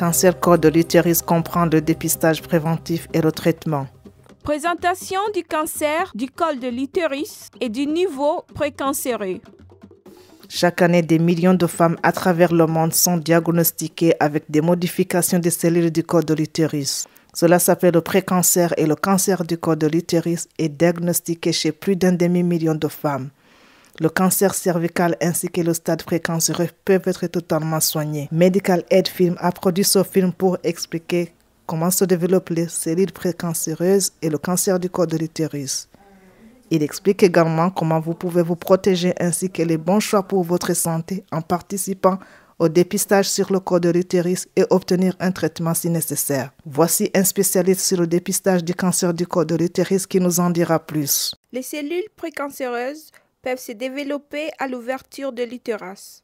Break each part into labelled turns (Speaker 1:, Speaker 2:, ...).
Speaker 1: cancer corps de l'utérus comprend le dépistage préventif et le traitement.
Speaker 2: Présentation du cancer du col de l'utérus et du niveau précancéreux.
Speaker 1: Chaque année, des millions de femmes à travers le monde sont diagnostiquées avec des modifications des cellules du col de l'utérus. Cela s'appelle le précancer et le cancer du corps de l'utérus est diagnostiqué chez plus d'un demi-million de femmes. Le cancer cervical ainsi que le stade précancéreux peuvent être totalement soignés. Medical Aid Film a produit ce film pour expliquer comment se développent les cellules précancéreuses et le cancer du corps de l'utérus. Il explique également comment vous pouvez vous protéger ainsi que les bons choix pour votre santé en participant au dépistage sur le corps de l'utérus et obtenir un traitement si nécessaire. Voici un spécialiste sur le dépistage du cancer du corps de l'utérus qui nous en dira plus.
Speaker 2: Les cellules précancéreuses peuvent se développer à l'ouverture de l'utérus.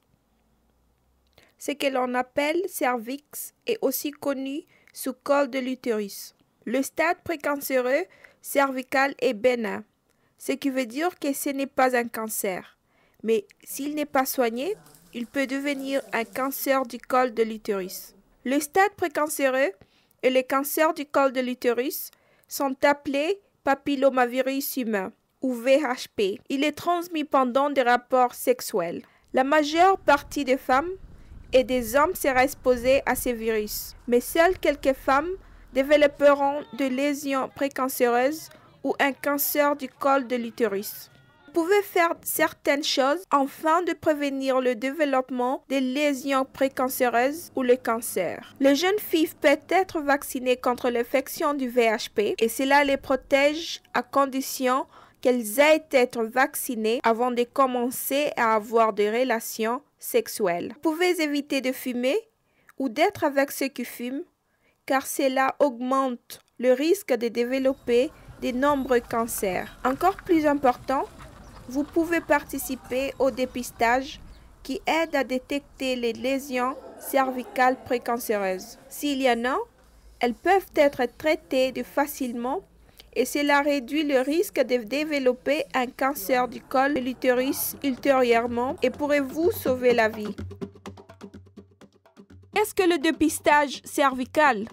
Speaker 2: Ce que l'on appelle cervix est aussi connu sous col de l'utérus. Le stade précancéreux cervical est bénin, ce qui veut dire que ce n'est pas un cancer. Mais s'il n'est pas soigné, il peut devenir un cancer du col de l'utérus. Le stade précancéreux et les cancers du col de l'utérus sont appelés papillomavirus humains. VHP. Il est transmis pendant des rapports sexuels. La majeure partie des femmes et des hommes sera exposée à ces virus, mais seules quelques femmes développeront des lésions précancéreuses ou un cancer du col de l'utérus. Vous pouvez faire certaines choses afin de prévenir le développement des lésions précancéreuses ou le cancer. Les jeunes filles peuvent être vaccinées contre l'infection du VHP et cela les protège à condition qu'elles aient été vaccinées avant de commencer à avoir des relations sexuelles. Vous pouvez éviter de fumer ou d'être avec ceux qui fument, car cela augmente le risque de développer de nombreux cancers. Encore plus important, vous pouvez participer au dépistage qui aide à détecter les lésions cervicales précancéreuses. S'il y en a, elles peuvent être traitées facilement et cela réduit le risque de développer un cancer du col de l'utérus ultérieurement et pourrait vous sauver la vie. Est-ce que le dépistage cervical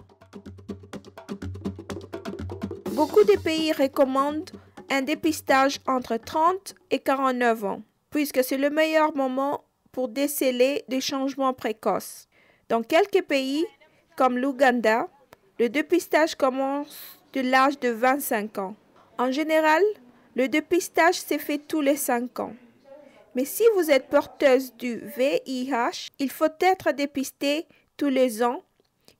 Speaker 2: Beaucoup de pays recommandent un dépistage entre 30 et 49 ans, puisque c'est le meilleur moment pour déceler des changements précoces. Dans quelques pays, comme l'Ouganda, le dépistage commence de l'âge de 25 ans. En général, le dépistage s'est fait tous les 5 ans. Mais si vous êtes porteuse du VIH, il faut être dépisté tous les ans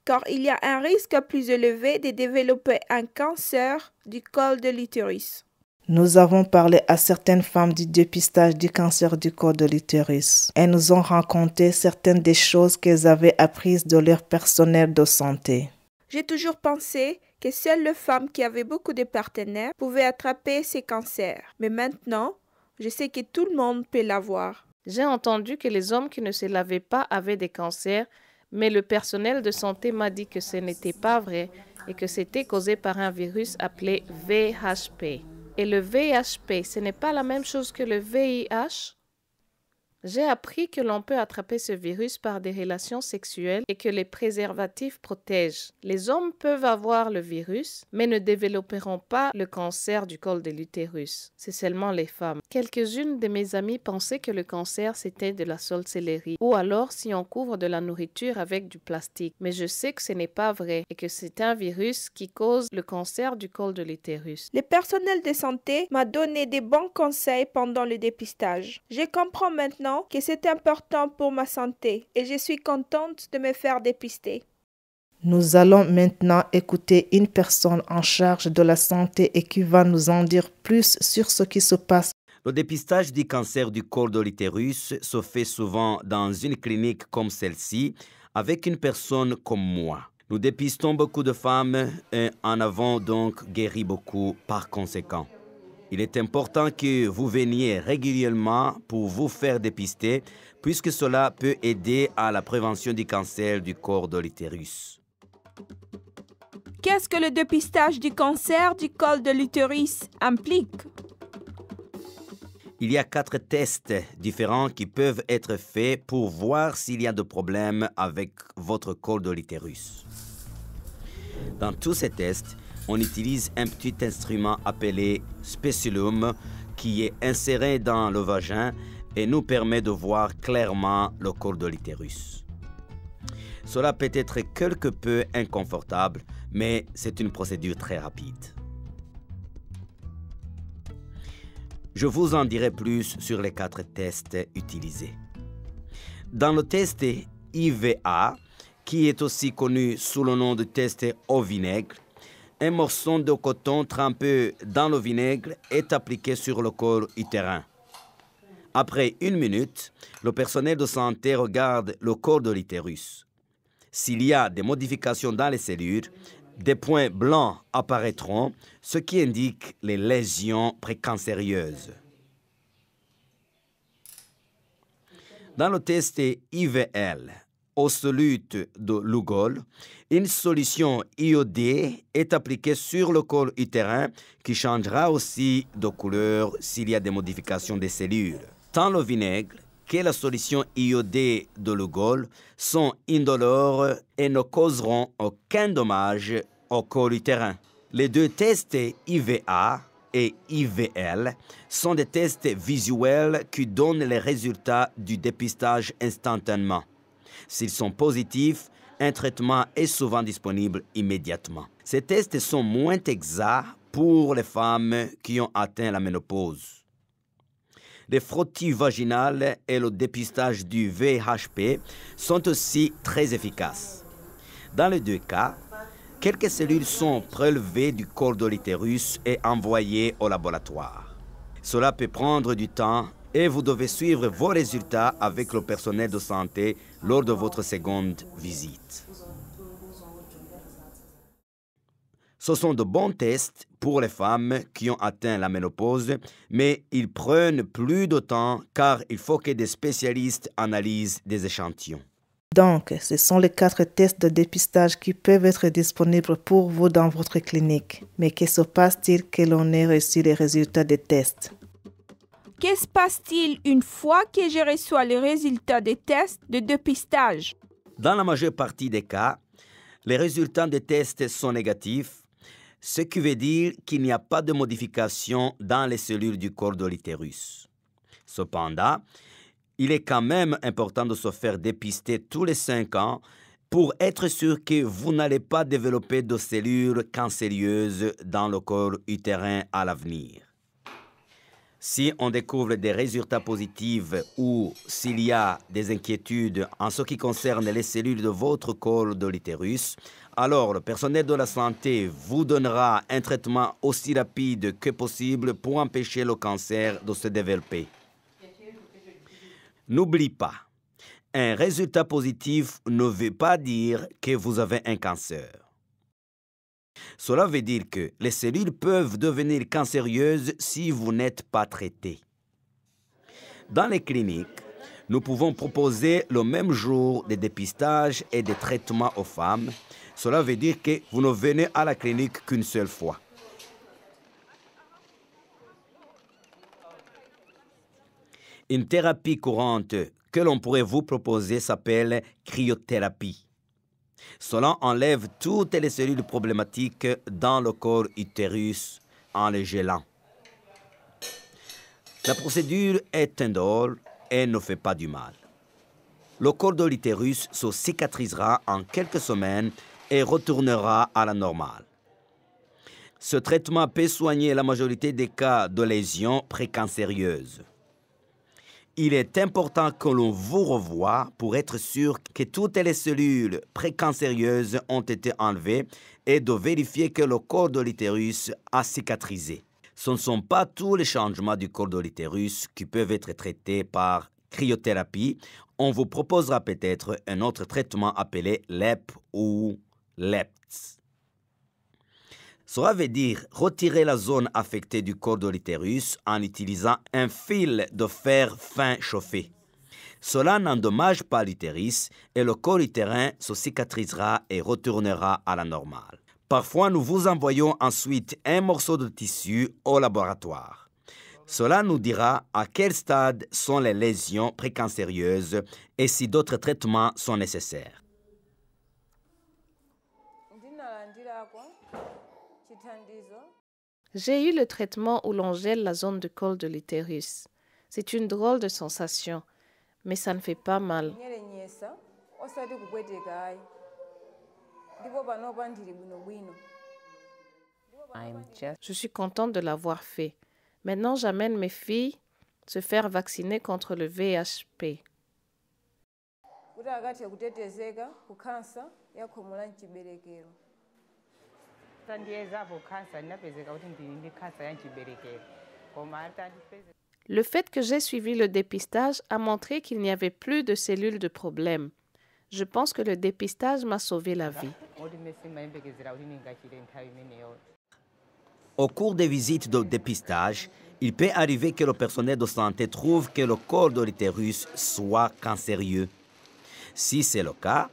Speaker 2: car il y a un risque plus élevé de développer un cancer du col de l'utérus.
Speaker 1: Nous avons parlé à certaines femmes du dépistage du cancer du col de l'utérus. Elles nous ont raconté certaines des choses qu'elles avaient apprises de leur personnel de santé.
Speaker 2: J'ai toujours pensé que seules les femmes qui avaient beaucoup de partenaires pouvaient attraper ces cancers. Mais maintenant, je sais que tout le monde peut l'avoir. J'ai entendu que les hommes qui ne se lavaient pas avaient des cancers, mais le
Speaker 3: personnel de santé m'a dit que ce n'était pas vrai et que c'était causé par un virus appelé VHP. Et le VHP, ce n'est pas la même chose que le VIH j'ai appris que l'on peut attraper ce virus par des relations sexuelles et que les préservatifs protègent. Les hommes peuvent avoir le virus, mais ne développeront pas le cancer du col de l'utérus. C'est seulement les femmes. Quelques-unes de mes amies pensaient que le cancer c'était de la céleri ou alors si on couvre de la nourriture avec du plastique. Mais je sais que ce n'est pas vrai et que c'est un virus qui cause le cancer du col de l'utérus. Le
Speaker 2: personnel de santé m'a donné des bons conseils pendant le dépistage. Je comprends maintenant que c'est important pour ma santé et je suis contente de me faire
Speaker 1: dépister. Nous allons maintenant écouter une personne en charge de la santé et qui va nous en dire plus sur ce qui se passe
Speaker 4: le dépistage du cancer du col de l'utérus se fait souvent dans une clinique comme celle-ci, avec une personne comme moi. Nous dépistons beaucoup de femmes et en avons donc guéri beaucoup par conséquent. Il est important que vous veniez régulièrement pour vous faire dépister, puisque cela peut aider à la prévention du cancer du corps de l'utérus.
Speaker 2: Qu'est-ce que le dépistage du cancer du col de l'utérus implique
Speaker 4: Il y a quatre tests différents qui peuvent être faits pour voir s'il y a de problèmes avec votre col de l'utérus. Dans tous ces tests, on utilise un petit instrument appelé speculum qui est inséré dans le vagin et nous permet de voir clairement le corps de l'utérus. Cela peut être quelque peu inconfortable, mais c'est une procédure très rapide. Je vous en dirai plus sur les quatre tests utilisés. Dans le test IVA, qui est aussi connu sous le nom de test au vinaigre, un morceau de coton trempé dans le vinaigre est appliqué sur le corps utérin. Après une minute, le personnel de santé regarde le corps de l'utérus. S'il y a des modifications dans les cellules, des points blancs apparaîtront, ce qui indique les lésions précancérieuses. Dans le test IVL, au solute de Lugol, une solution iodée est appliquée sur le col utérin qui changera aussi de couleur s'il y a des modifications des cellules. Tant le vinaigre que la solution iodée de Lugol sont indolores et ne causeront aucun dommage au col utérin. Les deux tests IVA et IVL sont des tests visuels qui donnent les résultats du dépistage instantanément. S'ils sont positifs, un traitement est souvent disponible immédiatement. Ces tests sont moins exacts pour les femmes qui ont atteint la ménopause. Les frottis vaginales et le dépistage du VHP sont aussi très efficaces. Dans les deux cas, quelques cellules sont prélevées du corps de l'utérus et envoyées au laboratoire. Cela peut prendre du temps et vous devez suivre vos résultats avec le personnel de santé lors de votre seconde visite. Ce sont de bons tests pour les femmes qui ont atteint la ménopause, mais ils prennent plus de temps car il faut que des spécialistes analysent des échantillons.
Speaker 1: Donc, ce sont les quatre tests de dépistage qui peuvent être disponibles pour vous dans votre clinique. Mais que se passe-t-il que l'on ait reçu les résultats des tests
Speaker 2: que se passe-t-il une fois que je reçois les résultats des tests de dépistage
Speaker 4: Dans la majeure partie des cas, les résultats des tests sont négatifs, ce qui veut dire qu'il n'y a pas de modification dans les cellules du corps de l'utérus. Cependant, il est quand même important de se faire dépister tous les 5 ans pour être sûr que vous n'allez pas développer de cellules cancéreuses dans le corps utérin à l'avenir. Si on découvre des résultats positifs ou s'il y a des inquiétudes en ce qui concerne les cellules de votre col de l'utérus, alors le personnel de la santé vous donnera un traitement aussi rapide que possible pour empêcher le cancer de se développer. N'oublie pas, un résultat positif ne veut pas dire que vous avez un cancer. Cela veut dire que les cellules peuvent devenir cancéreuses si vous n'êtes pas traité. Dans les cliniques, nous pouvons proposer le même jour des dépistages et des traitements aux femmes. Cela veut dire que vous ne venez à la clinique qu'une seule fois. Une thérapie courante que l'on pourrait vous proposer s'appelle cryothérapie. Cela enlève toutes les cellules problématiques dans le corps utérus en les gélant. La procédure est indolore et ne fait pas du mal. Le corps de l'utérus se cicatrisera en quelques semaines et retournera à la normale. Ce traitement peut soigner la majorité des cas de lésions précancérieuses. Il est important que l'on vous revoie pour être sûr que toutes les cellules précancérieuses ont été enlevées et de vérifier que le corps de l'utérus a cicatrisé. Ce ne sont pas tous les changements du corps de l'utérus qui peuvent être traités par cryothérapie. On vous proposera peut-être un autre traitement appelé LEP ou LEPTS. Cela veut dire retirer la zone affectée du corps de l'utérus en utilisant un fil de fer fin chauffé. Cela n'endommage pas l'utérus et le corps utérin se cicatrisera et retournera à la normale. Parfois, nous vous envoyons ensuite un morceau de tissu au laboratoire. Cela nous dira à quel stade sont les lésions précancérieuses et si d'autres traitements sont nécessaires.
Speaker 3: J'ai eu le traitement où l'on gèle la zone de col de l'utérus. C'est une drôle de sensation, mais ça ne fait pas mal. Je suis contente de l'avoir fait. Maintenant, j'amène mes filles se faire vacciner contre le VHP. Le fait que j'ai suivi le dépistage a montré qu'il n'y avait plus de cellules de problème. Je pense que le dépistage m'a sauvé la vie.
Speaker 1: E
Speaker 4: Au cours des visites de dépistage, il peut arriver que le personnel de santé trouve que le corps de l'utérus soit cancéreux. Si c'est le cas,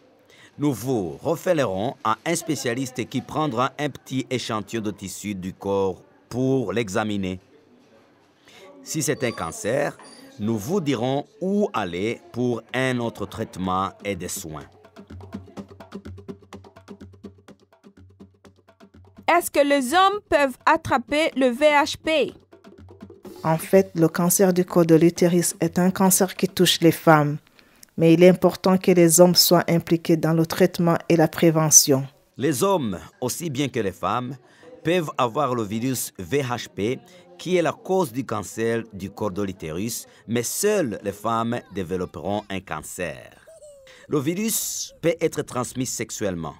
Speaker 4: nous vous referons à un spécialiste qui prendra un petit échantillon de tissu du corps pour l'examiner. Si c'est un cancer, nous vous dirons où aller pour un autre traitement et des soins.
Speaker 2: Est-ce que les hommes peuvent attraper le VHP
Speaker 1: En fait, le cancer du corps de l'utérus est un cancer qui touche les femmes mais il est important que les hommes soient impliqués dans le traitement et la prévention.
Speaker 4: Les hommes, aussi bien que les femmes, peuvent avoir le virus VHP qui est la cause du cancer du cord'olitérus mais seules les femmes développeront un cancer. Le virus peut être transmis sexuellement.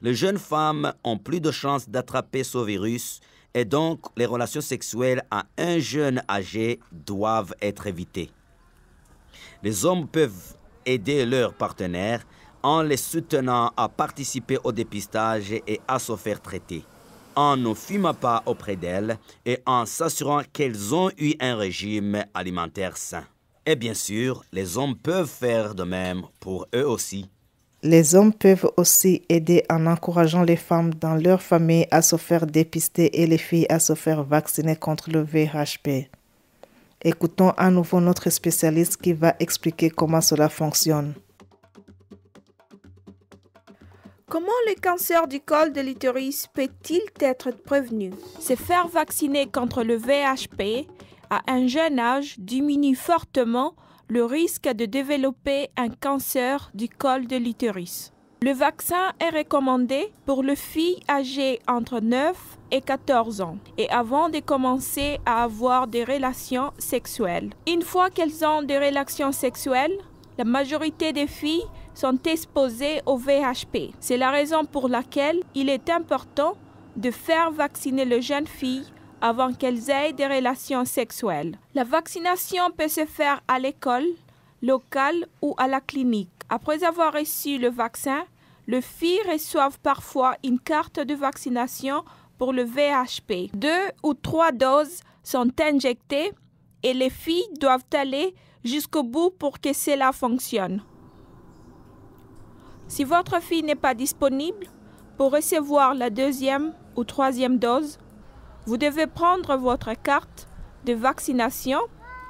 Speaker 4: Les jeunes femmes ont plus de chances d'attraper ce virus et donc les relations sexuelles à un jeune âgé doivent être évitées. Les hommes peuvent aider leurs partenaires en les soutenant à participer au dépistage et à se faire traiter, en ne fumant pas auprès d'elles et en s'assurant qu'elles ont eu un régime alimentaire sain. Et bien sûr, les hommes peuvent faire de même pour eux aussi.
Speaker 1: Les hommes peuvent aussi aider en encourageant les femmes dans leur famille à se faire dépister et les filles à se faire vacciner contre le VHP. Écoutons à nouveau notre spécialiste qui va expliquer comment cela fonctionne.
Speaker 2: Comment le cancer du col de l'utérus peut-il être prévenu Se faire vacciner contre le VHP à un jeune âge diminue fortement le risque de développer un cancer du col de l'utérus. Le vaccin est recommandé pour les filles âgées entre 9 et 14 ans et avant de commencer à avoir des relations sexuelles. Une fois qu'elles ont des relations sexuelles, la majorité des filles sont exposées au VHP. C'est la raison pour laquelle il est important de faire vacciner les jeunes filles avant qu'elles aient des relations sexuelles. La vaccination peut se faire à l'école, locale ou à la clinique. Après avoir reçu le vaccin, les filles reçoivent parfois une carte de vaccination pour le VHP. Deux ou trois doses sont injectées et les filles doivent aller jusqu'au bout pour que cela fonctionne. Si votre fille n'est pas disponible pour recevoir la deuxième ou troisième dose, vous devez prendre votre carte de vaccination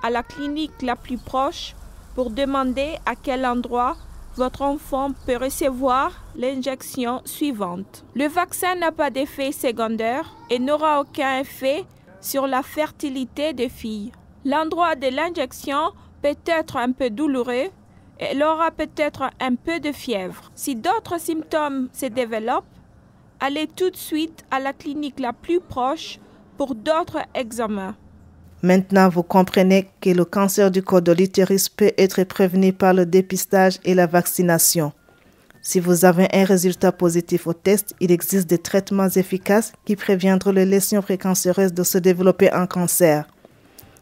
Speaker 2: à la clinique la plus proche pour demander à quel endroit votre enfant peut recevoir l'injection suivante. Le vaccin n'a pas d'effet secondaire et n'aura aucun effet sur la fertilité des filles. L'endroit de l'injection peut être un peu douloureux et elle aura peut-être un peu de fièvre. Si d'autres symptômes se développent, allez tout de suite à la clinique la plus proche pour d'autres examens.
Speaker 1: Maintenant, vous comprenez que le cancer du col de l'utérus peut être prévenu par le dépistage et la vaccination. Si vous avez un résultat positif au test, il existe des traitements efficaces qui préviendront les lésions précancéreuses de se développer en cancer.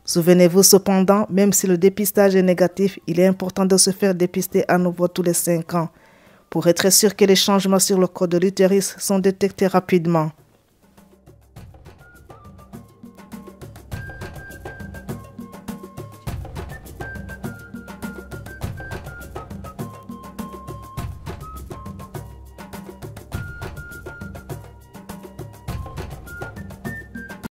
Speaker 1: Souvenez-vous cependant, même si le dépistage est négatif, il est important de se faire dépister à nouveau tous les 5 ans pour être sûr que les changements sur le corps de l'utérus sont détectés rapidement.